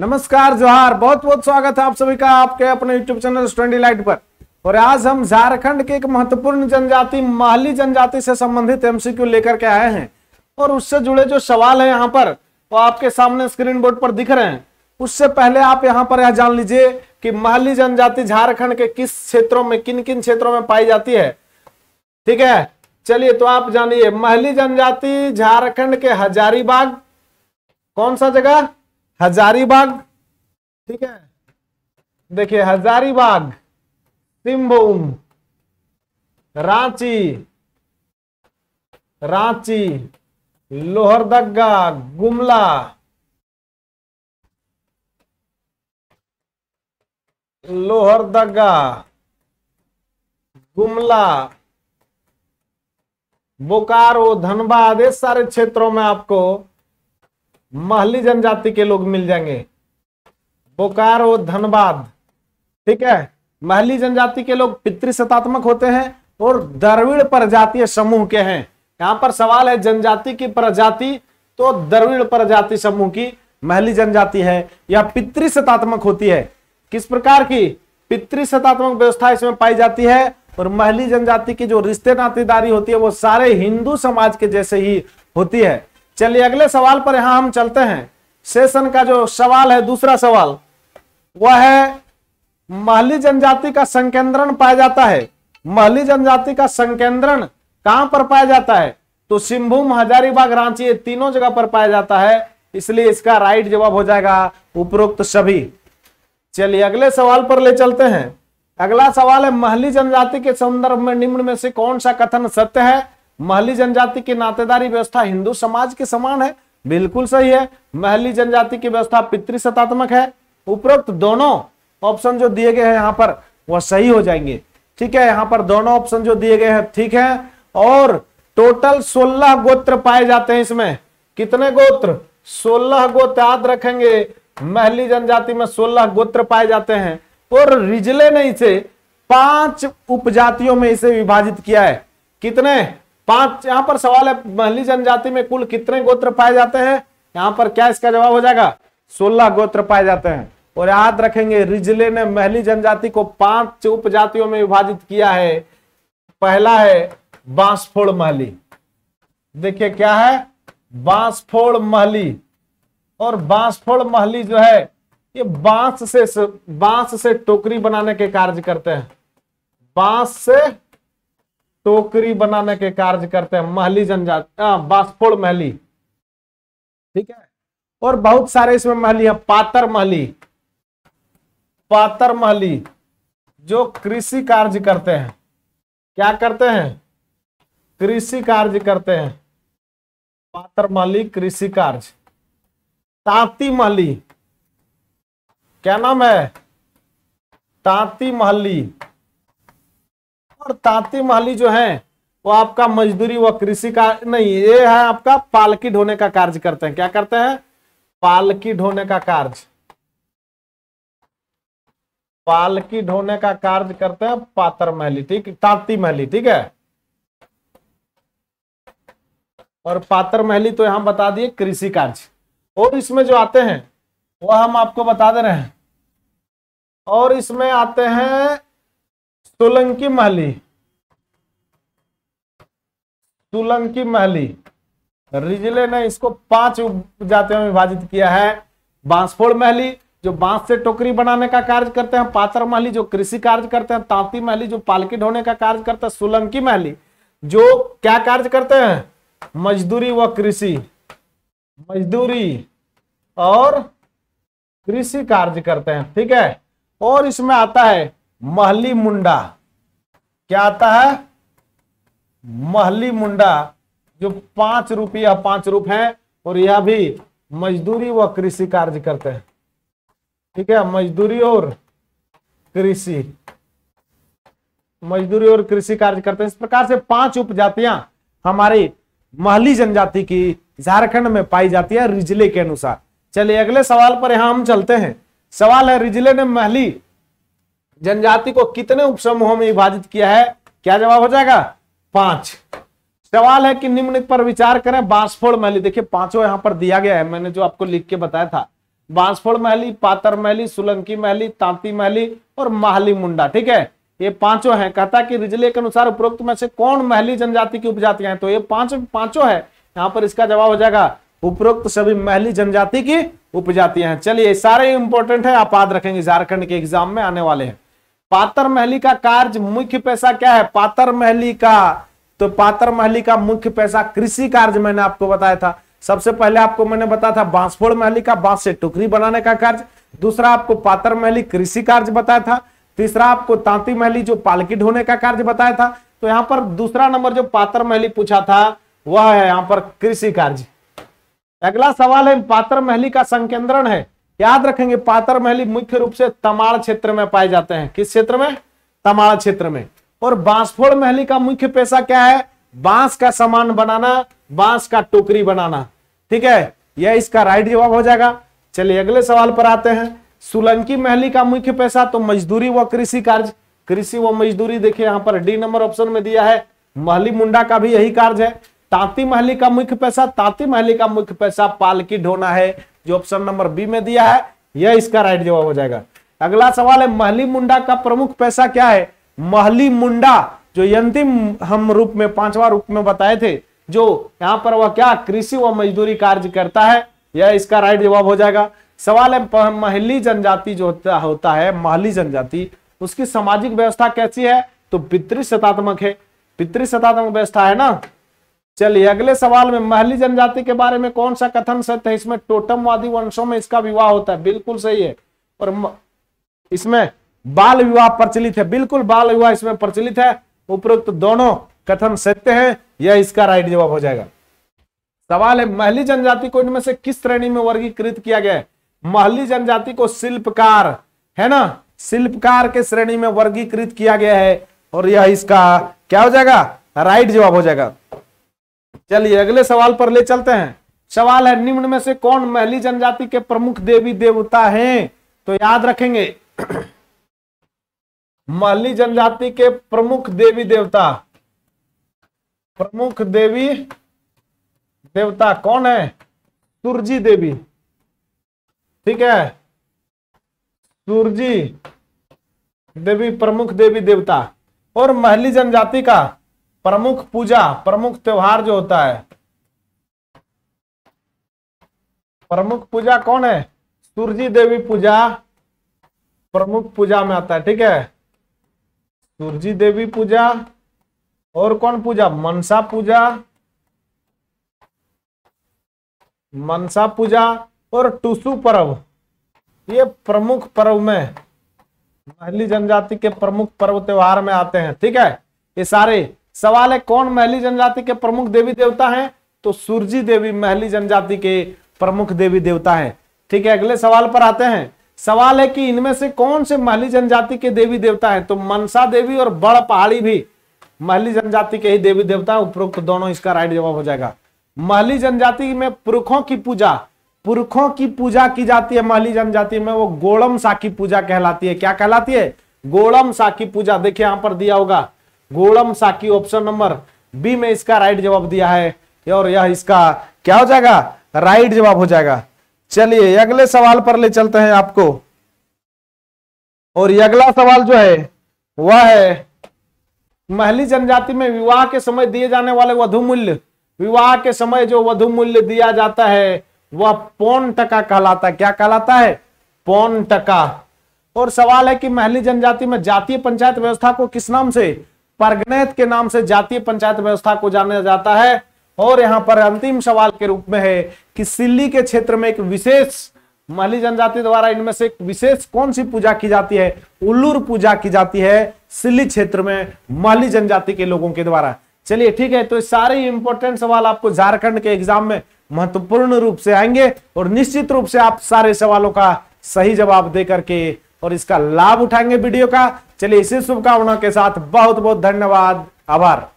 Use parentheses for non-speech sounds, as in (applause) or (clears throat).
नमस्कार जोहार बहुत बहुत स्वागत है आप सभी का आपके अपने यूट्यूब चैनल स्टडी लाइट पर और आज हम झारखंड के एक महत्वपूर्ण जनजाति माहली जनजाति से संबंधित एमसीक्यू लेकर के आए हैं और उससे जुड़े जो सवाल है यहाँ पर वो आपके सामने स्क्रीन बोर्ड पर दिख रहे हैं उससे पहले आप यहाँ पर यह जान लीजिए कि माहली जनजाति झारखंड के किस क्षेत्रों में किन किन क्षेत्रों में पाई जाती है ठीक है चलिए तो आप जानिए महली जनजाति झारखंड के हजारीबाग कौन सा जगह हजारीबाग ठीक है देखिए हजारीबाग सिंहभूम रांची रांची लोहरदगा गुमला लोहरदगा गुमला बोकारो धनबाद इस सारे क्षेत्रों में आपको महली जनजाति के लोग मिल जाएंगे बोकारो धनबाद ठीक है महली जनजाति के लोग पितृसतात्मक होते हैं और द्रविड़ प्रजातीय समूह के हैं यहाँ पर सवाल है जनजाति की प्रजाति तो द्रविड़ प्रजाति समूह की महली जनजाति है या पितृसतात्मक होती है किस प्रकार की पितृसतात्मक व्यवस्था इसमें पाई जाती है और महली जनजाति की जो रिश्ते नातेदारी होती है वो सारे हिंदू समाज के जैसे ही होती है चलिए अगले सवाल पर यहां हम चलते हैं सेशन का जो सवाल है दूसरा सवाल वह है महली जनजाति का संकेंद्रण पाया जाता है महली जनजाति का संकेंद्रण कहां पर पाया जाता है तो सिंहभूम हजारीबाग रांची ये तीनों जगह पर पाया जाता है इसलिए इसका राइट जवाब हो जाएगा उपरोक्त सभी चलिए अगले सवाल पर ले चलते हैं अगला सवाल है महली जनजाति के संदर्भ में निम्न में से कौन सा कथन सत्य है महली जनजाति की नातेदारी व्यवस्था हिंदू समाज के समान है बिल्कुल सही है महली जनजाति की व्यवस्था पितृसत्तात्मक है उपरोक्त दोनों ऑप्शन जो दिए गए हैं यहाँ पर वह सही हो जाएंगे ठीक है यहाँ पर दोनों ऑप्शन जो दिए गए हैं ठीक है और टोटल सोलह गोत्र पाए जाते हैं इसमें कितने गोत्र सोलह गोत्र याद रखेंगे महली जनजाति में सोलह गोत्र पाए जाते हैं और रिजले ने इसे पांच उपजातियों में इसे विभाजित किया है कितने पांच यहां पर सवाल है महली जनजाति में कुल कितने गोत्र पाए जाते हैं यहां पर क्या इसका जवाब हो जाएगा सोलह गोत्र पाए जाते हैं और याद रखेंगे रिजले ने महली जनजाति को पांच उपजातियों में विभाजित किया है पहला है बांसफोड़ महली देखिए क्या है बांसफोड़ महली और बांसफोड़ महली जो है ये बांस से बांस से टोकरी बनाने के कार्य करते हैं बांस से टोकरी बनाने के कार्य करते हैं महली जनजाति बासफोड़ महली ठीक है और बहुत सारे इसमें महली है पातर महली पातर महली जो कृषि कार्य करते हैं क्या करते हैं कृषि कार्य करते हैं पातर महली कृषि कार्य ताती महली क्या नाम है ताती महली और ताती महली जो है वो आपका मजदूरी व कृषि का नहीं ये है आपका पालकी ढोने का कार्य करते हैं क्या करते हैं पालकी ढोने का कार्य पालकी ढोने का कार्य करते हैं पातर महली ठीक ताती महली ठीक है और पातर महली तो यहां बता दिए कृषि कार्य और इसमें जो आते हैं वह हम आपको बता दे रहे हैं और इसमें आते हैं सोलंकी महली सोलंकी महली रिजले ने इसको पांच जातियों में विभाजित किया है बांसफोड़ महली जो बांस से टोकरी बनाने का कार्य करते हैं पात्र महली जो कृषि कार्य करते हैं तांती महली जो पालकी ढोने का कार्य करते हैं सोलंकी महली जो क्या कार्य करते हैं मजदूरी व कृषि मजदूरी और कृषि कार्य करते हैं ठीक है और इसमें आता है महली मुंडा क्या आता है महली मुंडा जो पांच रूप यह पांच रूप है और यह भी मजदूरी व कृषि कार्य करते हैं ठीक है मजदूरी और कृषि मजदूरी और कृषि कार्य करते हैं इस प्रकार से पांच उपजातियां हमारी महली जनजाति की झारखंड में पाई जाती है रिजले के अनुसार चलिए अगले सवाल पर यहां हम चलते हैं सवाल है रिजले ने महली जनजाति को कितने उपसमूहों में विभाजित किया है क्या जवाब हो जाएगा पांच सवाल है कि निम्न पर विचार करें बांसफोड़ महली देखिए पांचों यहां पर दिया गया है मैंने जो आपको लिख के बताया था बांसफोड़ महली पातर महली सुलंकी महली तांती महली और महली मुंडा ठीक है ये पांचों हैं कहता कि रिजले के अनुसार उपरोक्त में से कौन महली जनजाति की उपजातियां हैं तो ये पांच पांचों है यहाँ पर इसका जवाब हो जाएगा उपरोक्त सभी महली जनजाति की उपजातियां हैं चलिए सारे इंपोर्टेंट है आप याद रखेंगे झारखंड के एग्जाम में आने वाले हैं पातर महली का कार्य मुख्य पैसा क्या है पातर महली का तो पातर महली का मुख्य पैसा कृषि कार्य मैंने आपको बताया था सबसे पहले आपको मैंने बताया था बांसफोड़ महली का बांस से टुकड़ी बनाने का कार्य दूसरा आपको पातर महली कृषि कार्य बताया था तीसरा आपको तांती महली जो पालकी ढोने का कार्य बताया था तो यहाँ पर दूसरा नंबर जो पात्र महली पूछा था वह है यहाँ पर कृषि कार्य अगला सवाल है पात्र महली का संकेंद्रण है याद रखेंगे पातर महली मुख्य रूप से तमाड़ क्षेत्र में पाए जाते हैं किस क्षेत्र में तमाड़ क्षेत्र में और बांसफोड़ महली का मुख्य पैसा क्या है बांस का सामान बनाना बांस का टोकरी बनाना ठीक है यह इसका राइट जवाब हो जाएगा चलिए अगले सवाल पर आते हैं सुलंकी महली का मुख्य पैसा तो मजदूरी व कृषि कार्य कृषि व मजदूरी देखिए यहां पर डी नंबर ऑप्शन में दिया है महली मुंडा का भी यही कार्य है तांती महली का मुख्य पैसा तांती महली का मुख्य पैसा पालकी ढोना है जो ऑप्शन नंबर बी में दिया है यह इसका राइट जवाब हो जाएगा अगला सवाल है महली मुंडा का प्रमुख पैसा क्या है महली मुंडा जो अंतिम हम रूप में पांचवा रूप में बताए थे जो यहाँ पर वह क्या कृषि व मजदूरी कार्य करता है यह इसका राइट जवाब हो जाएगा सवाल है महली जनजाति जो होता है महली जनजाति उसकी सामाजिक व्यवस्था कैसी है तो सतात्मक है सतात्मक व्यवस्था है ना चलिए अगले सवाल में महली जनजाति के बारे में कौन सा कथन सत्य है इसमें टोटमवादी वंशों में इसका विवाह होता है बिल्कुल सही है और म... इसमें बाल विवाह प्रचलित है बिल्कुल बाल विवाह इसमें प्रचलित है उपरोक्त दोनों कथन सत्य है यह इसका राइट जवाब हो जाएगा सवाल है महली जनजाति को इनमें से किस श्रेणी में वर्गीकृत किया गया महली जनजाति को शिल्पकार है ना शिल्पकार के श्रेणी में वर्गीकृत किया गया है और यह इसका क्या हो जाएगा राइट जवाब हो जाएगा चलिए अगले सवाल पर ले चलते हैं सवाल है निम्न में से कौन महली जनजाति के प्रमुख देवी देवता हैं तो याद रखेंगे (clears throat) महली जनजाति के प्रमुख देवी देवता प्रमुख देवी देवता कौन है सुरजी देवी ठीक है सूर्जी देवी प्रमुख देवी देवता और महली जनजाति का प्रमुख पूजा प्रमुख त्योहार जो होता है प्रमुख पूजा कौन है सूर्य देवी पूजा प्रमुख पूजा में आता है ठीक है सूर्जी देवी पूजा और कौन पूजा मनसा पूजा मनसा पूजा और टुसु पर्व ये प्रमुख पर्व में महली जनजाति के प्रमुख पर्व त्योहार में आते हैं ठीक है ये सारे सवाल है कौन महली जनजाति के प्रमुख देवी देवता हैं तो सूर्जी देवी महली जनजाति के प्रमुख देवी देवता हैं ठीक है अगले सवाल पर आते हैं सवाल है कि इनमें से कौन से महली जनजाति के देवी देवता हैं तो मनसा देवी और बड़ पहाड़ी भी महली जनजाति के ही देवी देवता उपरोक्त दोनों इसका राइट जवाब हो जाएगा महली जनजाति में पुरुखों की पूजा पुरुखों की पूजा की जाती है महली जनजाति में वो गोड़म साकी पूजा कहलाती है क्या कहलाती है गोड़म साकी पूजा देखिए यहां पर दिया होगा गोड़म साकी ऑप्शन नंबर बी में इसका राइट जवाब दिया है और यह इसका क्या हो जाएगा राइट जवाब हो जाएगा चलिए अगले सवाल पर ले चलते हैं आपको और अगला सवाल जो है वह है महली जनजाति में विवाह के समय दिए जाने वाले वधु मूल्य विवाह के समय जो वधु मूल्य दिया जाता है वह पौन टका कहलाता है क्या कहलाता है पौन टका और सवाल है कि महली जनजाति में जातीय पंचायत व्यवस्था को किस नाम से परगनेत के नाम से जातीय पंचायत व्यवस्था को जाना जाता है और यहां पर अंतिम सवाल के रूप में है कि सिल्ली के क्षेत्र में एक विशेष महली जनजाति द्वारा इनमें से विशेष कौन सी पूजा की जाती है उल्लूर पूजा की जाती है सिल्ली क्षेत्र में महली जनजाति के लोगों के द्वारा चलिए ठीक है तो सारे इंपोर्टेंट सवाल आपको झारखंड के एग्जाम में महत्वपूर्ण रूप से आएंगे और निश्चित रूप से आप सारे सवालों का सही जवाब दे करके और इसका लाभ उठाएंगे वीडियो का चलिए इसी शुभकामना के साथ बहुत बहुत धन्यवाद आभार